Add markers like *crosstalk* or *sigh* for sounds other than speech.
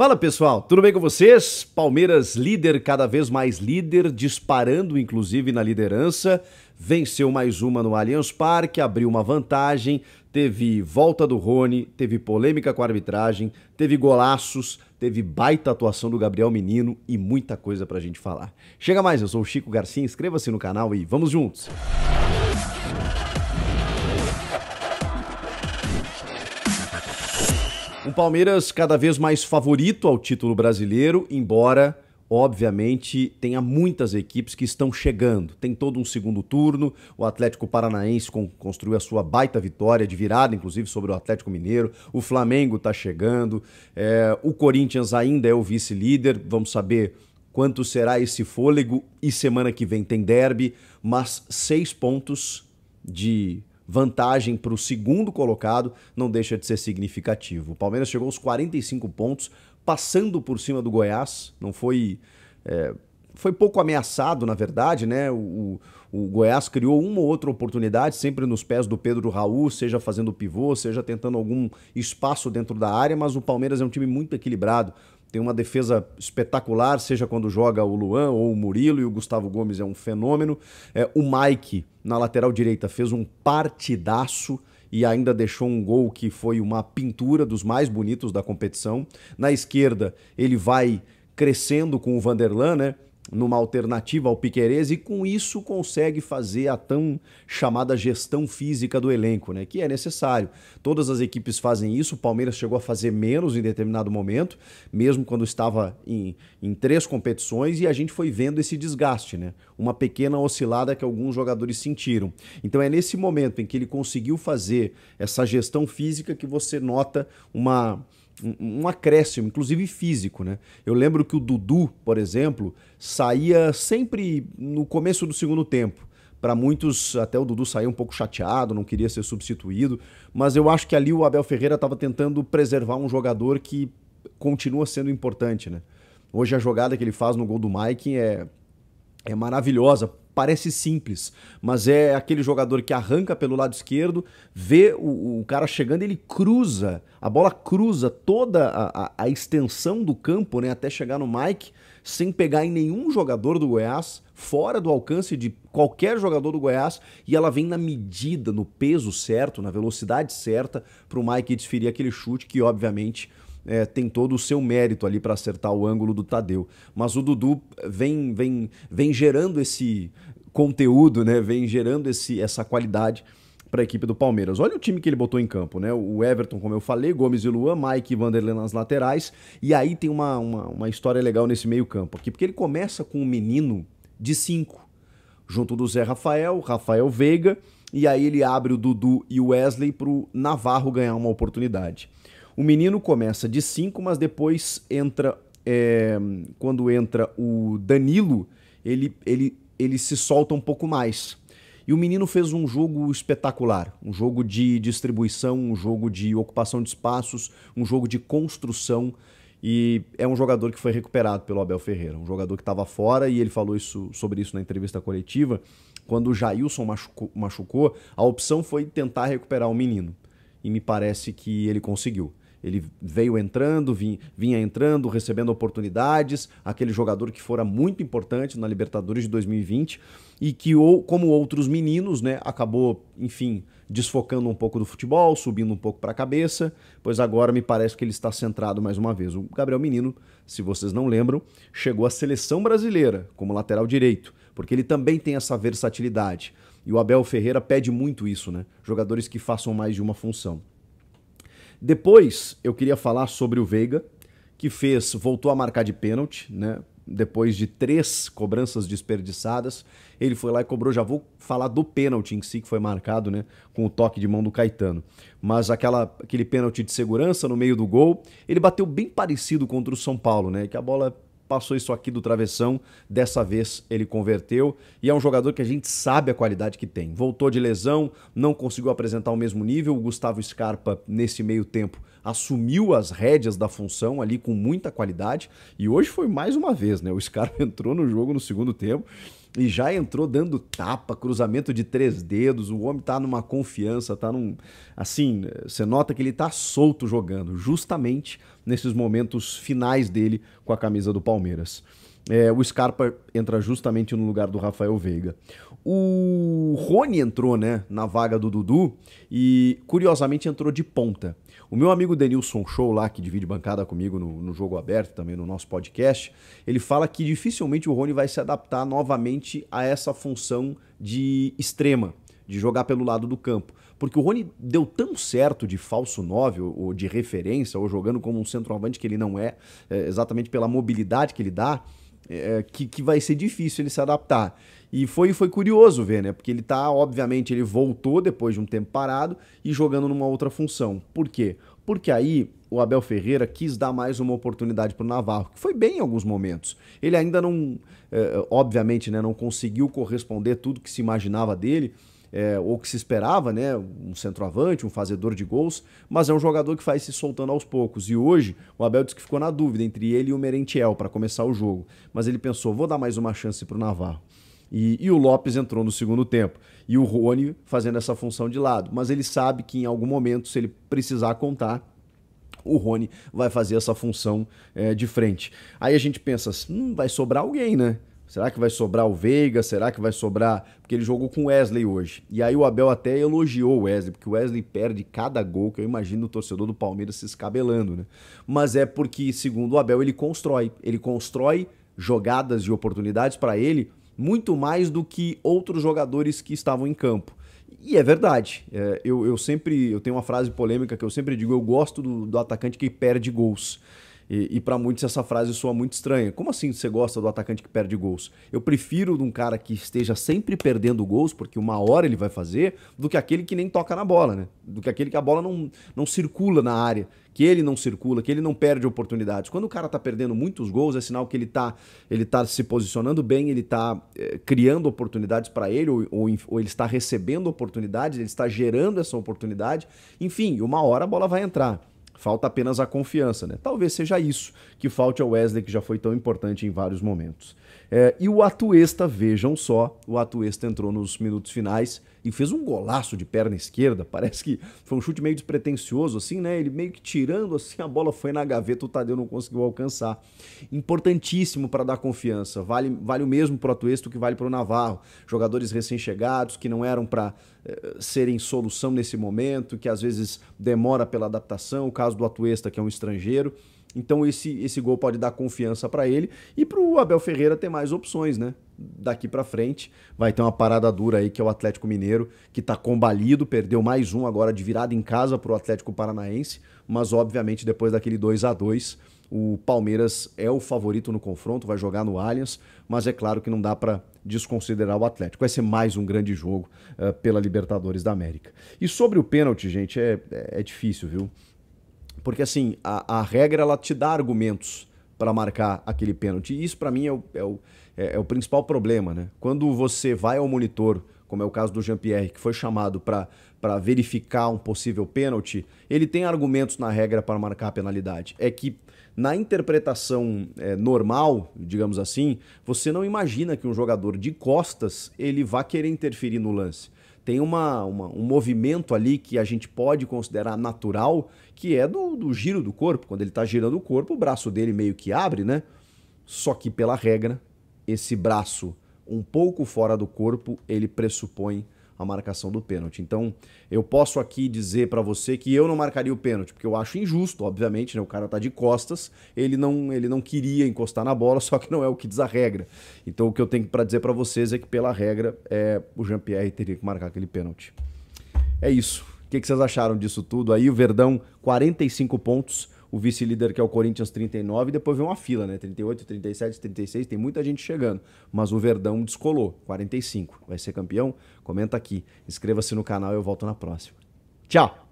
Fala pessoal, tudo bem com vocês? Palmeiras líder, cada vez mais líder, disparando inclusive na liderança. Venceu mais uma no Allianz Parque, abriu uma vantagem, teve volta do Rony, teve polêmica com a arbitragem, teve golaços, teve baita atuação do Gabriel Menino e muita coisa pra gente falar. Chega mais, eu sou o Chico Garcia, inscreva-se no canal e vamos juntos! Um Palmeiras cada vez mais favorito ao título brasileiro, embora, obviamente, tenha muitas equipes que estão chegando. Tem todo um segundo turno. O Atlético Paranaense construiu a sua baita vitória de virada, inclusive, sobre o Atlético Mineiro. O Flamengo está chegando. É, o Corinthians ainda é o vice-líder. Vamos saber quanto será esse fôlego. E semana que vem tem derby, mas seis pontos de vantagem para o segundo colocado não deixa de ser significativo. O Palmeiras chegou aos 45 pontos, passando por cima do Goiás. Não foi. É, foi pouco ameaçado, na verdade, né? O, o, Goiás criou uma ou outra oportunidade, sempre nos pés do Pedro Raul, seja fazendo pivô, seja tentando algum espaço dentro da área, mas o Palmeiras é um time muito equilibrado tem uma defesa espetacular, seja quando joga o Luan ou o Murilo, e o Gustavo Gomes é um fenômeno. É, o Mike, na lateral direita, fez um partidaço e ainda deixou um gol que foi uma pintura dos mais bonitos da competição. Na esquerda, ele vai crescendo com o Vanderlan, né? numa alternativa ao Piquerez e com isso consegue fazer a tão chamada gestão física do elenco, né? Que é necessário. Todas as equipes fazem isso, o Palmeiras chegou a fazer menos em determinado momento, mesmo quando estava em, em três competições, e a gente foi vendo esse desgaste, né? Uma pequena oscilada que alguns jogadores sentiram. Então é nesse momento em que ele conseguiu fazer essa gestão física que você nota uma um, um acréscimo, inclusive físico, né? Eu lembro que o Dudu, por exemplo, saía sempre no começo do segundo tempo. Para muitos, até o Dudu saiu um pouco chateado, não queria ser substituído, mas eu acho que ali o Abel Ferreira estava tentando preservar um jogador que continua sendo importante, né? Hoje a jogada que ele faz no gol do Mike é, é maravilhosa parece simples, mas é aquele jogador que arranca pelo lado esquerdo, vê o, o cara chegando, ele cruza, a bola cruza toda a, a, a, extensão do campo, né, até chegar no Mike, sem pegar em nenhum jogador do Goiás, fora do alcance de qualquer jogador do Goiás, e ela vem na medida, no peso certo, na velocidade certa, para o Mike desferir aquele chute que, obviamente, é, tem todo o seu mérito ali para acertar o ângulo do Tadeu. Mas o Dudu vem, vem, vem gerando esse conteúdo, né? vem gerando esse, essa qualidade para a equipe do Palmeiras. Olha o time que ele botou em campo, né? O Everton, como eu falei, Gomes e Luan, Mike e Vanderlei nas laterais. E aí tem uma, uma, uma história legal nesse meio-campo aqui, porque ele começa com um menino de 5, junto do Zé Rafael, Rafael Veiga, e aí ele abre o Dudu e o Wesley para o Navarro ganhar uma oportunidade. O menino começa de 5, mas depois entra. É, quando entra o Danilo, ele, ele, ele se solta um pouco mais. E o menino fez um jogo espetacular, um jogo de distribuição, um jogo de ocupação de espaços, um jogo de construção. E é um jogador que foi recuperado pelo Abel Ferreira, um jogador que estava fora e ele falou isso, sobre isso na entrevista coletiva. Quando o Jailson machucou, machucou, a opção foi tentar recuperar o menino. E me parece que ele conseguiu ele veio entrando, vinha, vinha, entrando, recebendo oportunidades, aquele jogador que fora muito importante na Libertadores de 2020 e que, como outros meninos, né, acabou, enfim, desfocando um pouco do futebol, subindo um pouco para a cabeça, pois agora me parece que ele está centrado mais uma vez. O Gabriel Menino, se vocês não lembram, chegou à seleção brasileira como lateral direito, porque ele também tem essa versatilidade. E o Abel Ferreira pede muito isso, né? Jogadores que façam mais de uma função. Depois eu queria falar sobre o Veiga, que fez, voltou a marcar de pênalti, né? Depois de três cobranças desperdiçadas, ele foi lá e cobrou. Já vou falar do pênalti em si que foi marcado, né? Com o toque de mão do Caetano. Mas aquela, aquele pênalti de segurança no meio do gol, ele bateu bem parecido contra o São Paulo, né? Que a bola passou isso aqui do travessão, dessa vez ele converteu e é um jogador que a gente sabe a qualidade que tem. Voltou de lesão, não conseguiu apresentar o mesmo nível, o Gustavo Scarpa nesse meio tempo assumiu as rédeas da função ali com muita qualidade e hoje foi mais uma vez, né? O Scarpa *laughs* entrou no jogo no segundo tempo e já entrou dando tapa, cruzamento de três dedos. O homem tá numa confiança, tá num. Assim, você nota que ele tá solto jogando, justamente nesses momentos finais dele com a camisa do Palmeiras. É, o Scarpa entra justamente no lugar do Rafael Veiga. O Rony entrou, né, na vaga do Dudu e curiosamente entrou de ponta. O meu amigo Denilson Show lá, que divide bancada comigo no, no Jogo Aberto, também no nosso podcast, ele fala que dificilmente o Rony vai se adaptar novamente a essa função de extrema, de jogar pelo lado do campo. Porque o Rony deu tão certo de falso 9, ou, de referência, ou jogando como um centroavante que ele não é, é exatamente pela mobilidade que ele dá, é, que, que vai ser difícil ele se adaptar. E foi, foi curioso ver, né? Porque ele tá, obviamente, ele voltou depois de um tempo parado e jogando numa outra função. Por quê? Porque aí o Abel Ferreira quis dar mais uma oportunidade para o Navarro, que foi bem em alguns momentos. Ele ainda não, é, obviamente, né, não conseguiu corresponder tudo que se imaginava dele, é, ou que se esperava, né? Um centroavante, um fazedor de gols, mas é um jogador que faz se soltando aos poucos. E hoje o Abel disse que ficou na dúvida entre ele e o Merentiel para começar o jogo. Mas ele pensou: vou dar mais uma chance para o Navarro. E, e, o Lopes entrou no segundo tempo. E o Rony fazendo essa função de lado. Mas ele sabe que em algum momento, se ele precisar contar, o Rony vai fazer essa função é, de frente. Aí a gente pensa hum, vai sobrar alguém, né? Será que vai sobrar o Veiga? Será que vai sobrar. Porque ele jogou com o Wesley hoje. E aí o Abel até elogiou o Wesley, porque o Wesley perde cada gol que eu imagino o torcedor do Palmeiras se escabelando, né? Mas é porque, segundo o Abel, ele constrói. Ele constrói jogadas e oportunidades para ele muito mais do que outros jogadores que estavam em campo. E é verdade. É, eu, eu sempre. Eu tenho uma frase polêmica que eu sempre digo: eu gosto do, do atacante que perde gols. E, e para muitos essa frase soa muito estranha. Como assim você gosta do atacante que perde gols? Eu prefiro um cara que esteja sempre perdendo gols, porque uma hora ele vai fazer, do que aquele que nem toca na bola, né? Do que aquele que a bola não, não circula na área, que ele não circula, que ele não perde oportunidades. Quando o cara tá perdendo muitos gols, é sinal que ele tá, ele tá se posicionando bem, ele tá é, criando oportunidades para ele, ou, ou, ou ele está recebendo oportunidades, ele está gerando essa oportunidade. Enfim, uma hora a bola vai entrar. Falta apenas a confiança, né? Talvez seja isso que falte ao Wesley, que já foi tão importante em vários momentos. É, e o Atuesta, vejam só, o Atuesta entrou nos minutos finais e fez um golaço de perna esquerda. *laughs* Parece que foi um chute meio despretensioso, assim, né? Ele meio que tirando, assim, a bola foi na gaveta, o Tadeu não conseguiu alcançar. Importantíssimo para dar confiança. Vale, vale o mesmo para o Atuesta que vale para o Navarro. Jogadores recém-chegados que não eram para eh, serem solução nesse momento, que às vezes demora pela adaptação. O caso do Atuesta, que é um estrangeiro. Então esse, esse gol pode dar confiança para ele e para o Abel Ferreira ter mais opções, né? Daqui para frente vai ter uma parada dura aí que é o Atlético Mineiro, que está combalido, perdeu mais um agora de virada em casa para o Atlético Paranaense, mas obviamente depois daquele 2 a 2 o Palmeiras é o favorito no confronto, vai jogar no Allianz, mas é claro que não dá para desconsiderar o Atlético. Vai ser mais um grande jogo uh, pela Libertadores da América. E sobre o pênalti, gente, é, é, é difícil, viu? Porque assim, a, a regra ela te dá argumentos para marcar aquele pênalti. E isso para mim é o, é, o, é, é o principal problema, né? Quando você vai ao monitor, como é o caso do Jean-Pierre, que foi chamado para verificar um possível pênalti, ele tem argumentos na regra para marcar a penalidade. É que na interpretação é, normal, digamos assim, você não imagina que um jogador de costas ele vá querer interferir no lance tem uma, uma, um movimento ali que a gente pode considerar natural, que é do, do giro do corpo. Quando ele está girando o corpo, o braço dele meio que abre, né? Só que, pela regra, esse braço um pouco fora do corpo, ele pressupõe a marcação do pênalti. Então, eu posso aqui dizer para você que eu não marcaria o pênalti, porque eu acho injusto, obviamente, né? O cara tá de costas, ele não, ele não queria encostar na bola, *laughs* só que não é o que diz a regra. Então, o que eu tenho para dizer para vocês é que pela regra, é, o Jean-Pierre teria que marcar aquele pênalti. É isso. O que, que vocês acharam disso tudo aí? O Verdão, 45 pontos o vice-líder que é o Corinthians 39, e depois vem uma fila, né? 38, 37, 36, tem muita gente chegando. Mas o Verdão descolou, 45. Vai ser campeão? Comenta aqui. Inscreva-se no canal e eu volto na próxima. Tchau!